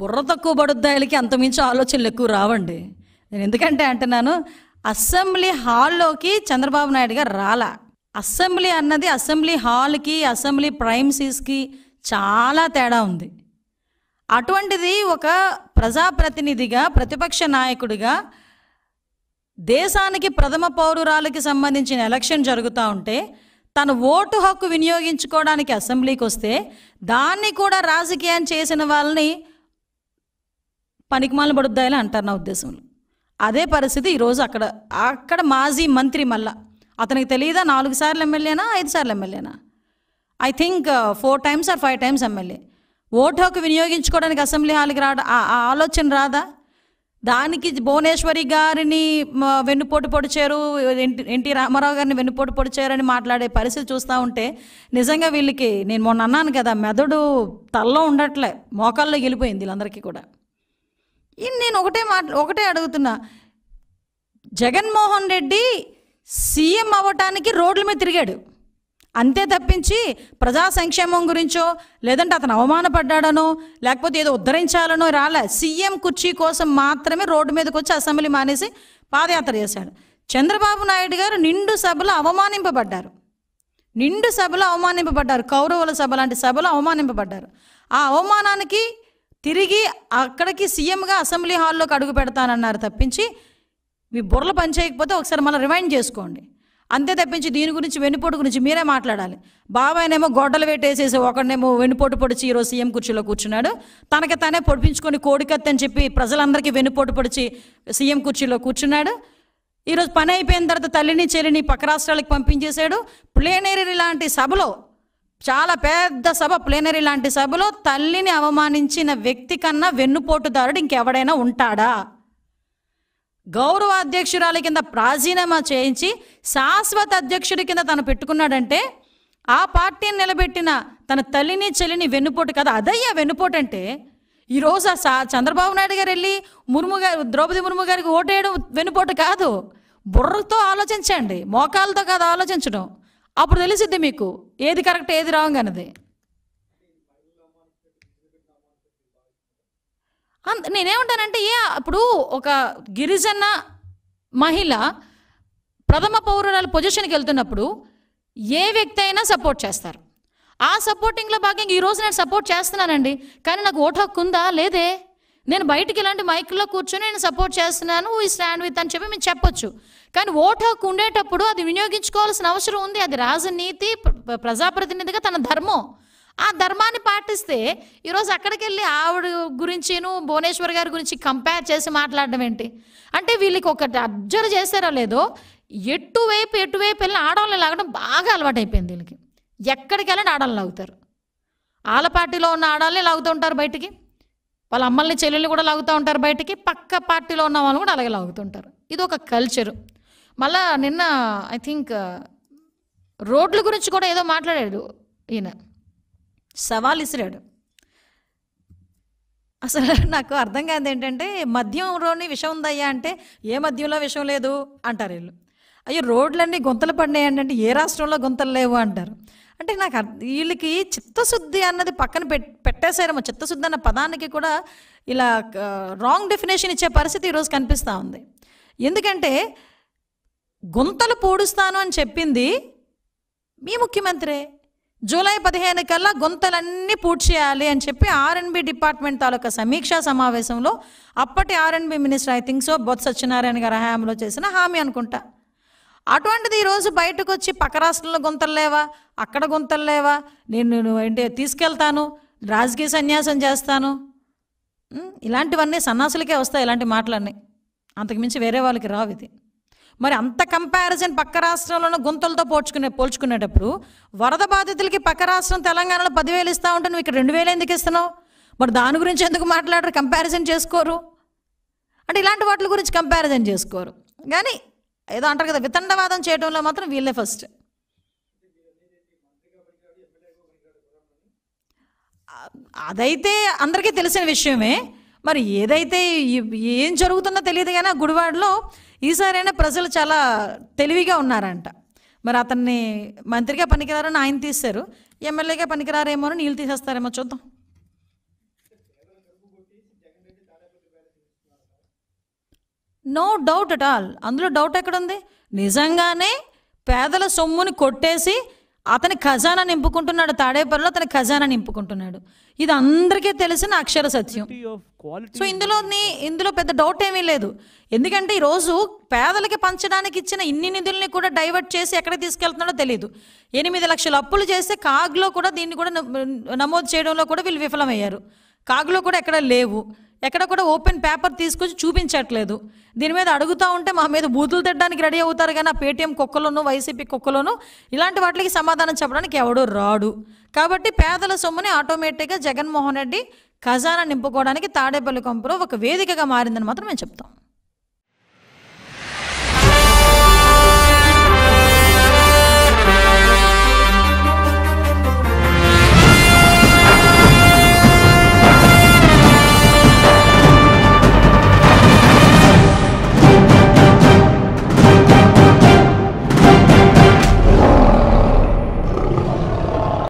బుర్ర తక్కువ బడుద్దాయలకి అంతమించి ఆలోచనలు ఎక్కువ రావండి నేను ఎందుకంటే అంటున్నాను అసెంబ్లీ హాల్లోకి చంద్రబాబు నాయుడు గారు రాలా అసెంబ్లీ అన్నది అసెంబ్లీ హాల్కి అసెంబ్లీ ప్రైమ్సీస్కి చాలా తేడా ఉంది అటువంటిది ఒక ప్రజాప్రతినిధిగా ప్రతిపక్ష నాయకుడిగా దేశానికి ప్రథమ పౌరురాలకి సంబంధించిన ఎలక్షన్ జరుగుతూ ఉంటే తన ఓటు హక్కు వినియోగించుకోవడానికి అసెంబ్లీకి వస్తే దాన్ని కూడా రాజకీయం చేసిన వాళ్ళని పనికిమాలను పడుద్దా అంటారు నా ఉద్దేశంలో అదే పరిస్థితి ఈరోజు అక్కడ అక్కడ మాజీ మంత్రి మళ్ళా అతనికి తెలియదా నాలుగు సార్లు ఎమ్మెల్యేనా ఐదు సార్లు ఎమ్మెల్యేనా I think four times or five times MLA ఓటు హక్కు వినియోగించుకోవడానికి అసెంబ్లీ హాల్కి రావడం ఆ ఆలోచన రాదా దానికి భువనేశ్వరి గారిని వెన్నుపోటు పొడిచారు ఎన్టీ రామారావు గారిని వెన్నుపోటు పొడిచారని మాట్లాడే పరిస్థితి చూస్తూ ఉంటే నిజంగా వీళ్ళకి నేను మొన్న అన్నాను కదా మెదడు తల్లో ఉండట్లే మోకాల్లో వెళ్ళిపోయింది వీళ్ళందరికీ కూడా నేను ఒకటే మాట ఒకటే అడుగుతున్నా జగన్మోహన్ రెడ్డి సీఎం అవ్వటానికి రోడ్ల మీద తిరిగాడు అంతే తప్పించి ప్రజా సంక్షేమం గురించో లేదంటే అతను అవమానపడ్డాడనో లేకపోతే ఏదో ఉద్ధరించాలనో రాలే సీఎం కుర్చీ కోసం మాత్రమే రోడ్డు మీదకి వచ్చి అసెంబ్లీ మానేసి పాదయాత్ర చేశాడు చంద్రబాబు నాయుడు గారు నిండు సభలు అవమానింపబడ్డారు నిండు సభలు అవమానింపబడ్డారు కౌరవుల సభ లాంటి సభలు అవమానింపబడ్డారు ఆ అవమానానికి తిరిగి అక్కడికి సీఎంగా అసెంబ్లీ హాల్లోకి అడుగు పెడతానన్నారు తప్పించి మీ బుర్రలు పనిచేయకపోతే ఒకసారి మళ్ళీ రిమైండ్ చేసుకోండి అంతే తప్పించి దీని గురించి వెన్నుపోటు గురించి మీరే మాట్లాడాలి బాబాయనేమో గొడ్డలు పెట్టేసేసి ఒకడినేమో వెన్నుపోటు పొడిచి ఈరోజు సీఎం కుర్చీలో కూర్చున్నాడు తనకి తానే పొడిపించుకొని కోడికత్తని అని చెప్పి ప్రజలందరికీ వెన్నుపోటు పొడిచి సీఎం కుర్చీలో కూర్చున్నాడు ఈరోజు పని అయిపోయిన తర్వాత తల్లిని చెల్లిని పక్క రాష్ట్రాలకు పంపించేశాడు ప్లేనేరీ లాంటి సభలో చాలా పెద్ద సభ ప్లేనరీ లాంటి సభలో తల్లిని అవమానించిన వ్యక్తి కన్నా వెన్నుపోటుదారుడు ఇంకెవడైనా ఉంటాడా గౌరవ అధ్యక్షురాలి కింద ప్రాజీనామా చేయించి శాశ్వత అధ్యక్షుడి కింద తను పెట్టుకున్నాడంటే ఆ పార్టీని నిలబెట్టిన తన తల్లిని చెల్లిని వెన్నుపోటు కదా అదయ్యా వెన్నుపోటు అంటే ఈరోజు ఆ సా చంద్రబాబు నాయుడు గారు వెళ్ళి ముర్ము గారు ద్రౌపది ముర్ము గారికి ఓటేయడం వెన్నుపోటు కాదు బుర్రతో ఆలోచించండి మోకాలతో కాదు ఆలోచించడం అప్పుడు తెలిసిద్ది మీకు ఏది కరెక్ట్ ఏది రాంగ్ అన్నది అంత నేనేమంటానంటే ఏ ఇప్పుడు ఒక గిరిజన మహిళ ప్రథమ పౌరురాలు పొజిషన్కి వెళ్తున్నప్పుడు ఏ వ్యక్తి అయినా సపోర్ట్ చేస్తారు ఆ సపోర్టింగ్లో భాగంగా ఈరోజు నేను సపోర్ట్ చేస్తున్నానండి కానీ నాకు ఓటు హక్కు ఉందా లేదే నేను బయటికి ఇలాంటి మైక్లో కూర్చొని నేను సపోర్ట్ చేస్తున్నాను ఈ స్టాండ్ విత్ అని చెప్పి మేము చెప్పొచ్చు కానీ ఓటు హక్కు ఉండేటప్పుడు అది వినియోగించుకోవాల్సిన అవసరం ఉంది అది రాజనీతి ప్రజాప్రతినిధిగా తన ధర్మం ఆ ధర్మాన్ని పాటిస్తే ఈరోజు అక్కడికి వెళ్ళి ఆవిడ గురించిను భువనేశ్వర్ గారి గురించి కంపేర్ చేసి మాట్లాడడం ఏంటి అంటే వీళ్ళకి ఒకటి అబ్జర్వ్ చేశారో లేదో ఎటువైపు ఎటువైపు వెళ్ళి ఆడవాళ్ళు లాగడం బాగా అలవాటైపోయింది వీళ్ళకి ఎక్కడికి వెళ్ళిన ఆడవాళ్ళు లాగుతారు ఆలపాటిలో ఉన్న ఆడవాళ్ళే లాగుతూ ఉంటారు బయటికి వాళ్ళ అమ్మల్ని చెల్లెల్ని కూడా లాగుతూ ఉంటారు బయటికి పక్క పార్టీలో ఉన్న వాళ్ళు కూడా అలాగే లాగుతుంటారు ఇది ఒక కల్చరు మళ్ళా నిన్న ఐ థింక్ uh, రోడ్ల గురించి కూడా ఏదో మాట్లాడాడు ఈయన సవాల్ ఇసిరాడు అసలు నాకు అర్థం కాదు ఏంటంటే మద్యంలోని విషం ఉందయ్యా అంటే ఏ మద్యంలో విషం లేదు అంటారు వీళ్ళు అయ్యో రోడ్లన్నీ గుంతలు పడినాయి అంటే ఏ రాష్ట్రంలో గుంతలు లేవు అంటారు అంటే నాకు వీళ్ళకి చిత్తశుద్ధి అన్నది పక్కన పెట్ పెట్టేశారేమో చిత్తశుద్ధి అన్న పదానికి కూడా ఇలా రాంగ్ డెఫినేషన్ ఇచ్చే పరిస్థితి ఈరోజు కనిపిస్తూ ఉంది ఎందుకంటే గుంతలు పూడుస్తాను అని చెప్పింది మీ ముఖ్యమంత్రి జూలై పదిహేను కల్లా గుంతలన్నీ పూడ్చేయాలి అని చెప్పి ఆర్ఎన్బి డిపార్ట్మెంట్ తాలూకా సమీక్షా సమావేశంలో అప్పటి RNB minister I think so Botsa Satyanarayana గారు హయాంలో చేసిన హామీ అనుకుంటా అటువంటిది ఈరోజు బయటకు వచ్చి పక్క రాష్ట్రంలో గుంతలు లేవా అక్కడ గుంతలు లేవా నేను ఏంటి తీసుకెళ్తాను రాజకీయ సన్యాసం చేస్తాను ఇలాంటివన్నీ సన్నాసులకే వస్తాయి ఇలాంటి మాటలన్నీ అంతకుమించి వేరే వాళ్ళకి రావు ఇది మరి అంత కంపారిజన్ పక్క రాష్ట్రంలోనూ గుంతలతో పోల్చుకునే పోల్చుకునేటప్పుడు వరద బాధితులకి పక్క రాష్ట్రం తెలంగాణలో పదివేలు ఇస్తా ఉంటే నువ్వు ఇక్కడ రెండు వేలు ఎందుకు ఇస్తున్నావు మరి దాని గురించి ఎందుకు మాట్లాడరు కంపారిజన్ చేసుకోరు అంటే ఇలాంటి వాటి గురించి కంపారిజన్ చేసుకోరు కానీ ఏదో అంటారు కదా వితండవాదం చేయడంలో మాత్రం వీళ్ళే ఫస్ట్ అదైతే అందరికీ తెలిసిన విషయమే మరి ఏదైతే ఏం జరుగుతుందో తెలియదు కానీ గుడివాడలో ఈసారైనా ప్రజలు చాలా తెలివిగా ఉన్నారంట మరి అతన్ని మంత్రిగా పనికిరారని ఆయన తీశారు ఎమ్మెల్యేగా పనికిరారేమో అని నీళ్ళు తీసేస్తారేమో చూద్దాం నో డౌట్ అట్ ఆల్ అందులో డౌట్ ఎక్కడుంది నిజంగానే పేదల సొమ్ముని కొట్టేసి అతని ఖజానా నింపుకుంటున్నాడు తాడేపల్లిలో అతని ఖజానా నింపుకుంటున్నాడు ఇది అందరికీ తెలిసిన అక్షర సత్యం సో ఇందులో ఇందులో పెద్ద డౌట్ ఏమీ లేదు ఎందుకంటే ఈరోజు పేదలకి పంచడానికి ఇచ్చిన ఇన్ని నిధుల్ని కూడా డైవర్ట్ చేసి ఎక్కడ తీసుకెళ్తున్నాడో తెలియదు ఎనిమిది లక్షలు అప్పులు చేస్తే కాగ్లో కూడా దీన్ని కూడా నమోదు చేయడంలో కూడా వీళ్ళు విఫలమయ్యారు కాగ్లో కూడా ఎక్కడ లేవు ఎక్కడ కూడా ఓపెన్ పేపర్ తీసుకొచ్చి చూపించట్లేదు దీని మీద అడుగుతూ ఉంటే మా మీద బూతులు తిట్టడానికి రెడీ అవుతారు కానీ ఆ పేటీఎం కుక్కలోను వైసీపీ కుక్కలోను ఇలాంటి వాటికి సమాధానం చెప్పడానికి ఎవడూ రాడు కాబట్టి పేదల సొమ్ముని ఆటోమేటిక్గా జగన్మోహన్ రెడ్డి ఖజానా నింపుకోవడానికి తాడేపల్లి కంపులో ఒక వేదికగా మారిందని మాత్రం మేము చెప్తాం